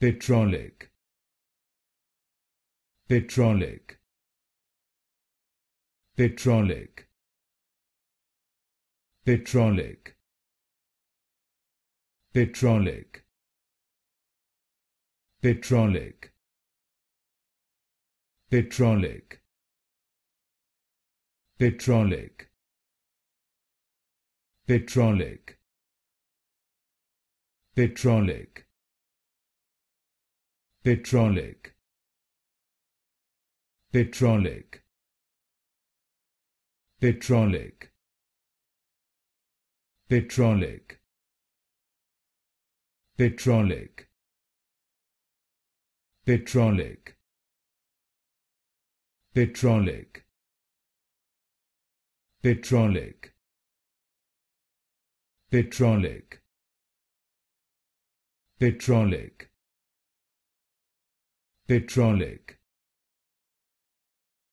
petrolic petrolic petrolic petrolic petrolic petrolic petrolic petrolic petrolic petrolic petrolic petrolic petrolic petrolic petrolic petrolic petrolic petrolic petrolic petrolic petrolic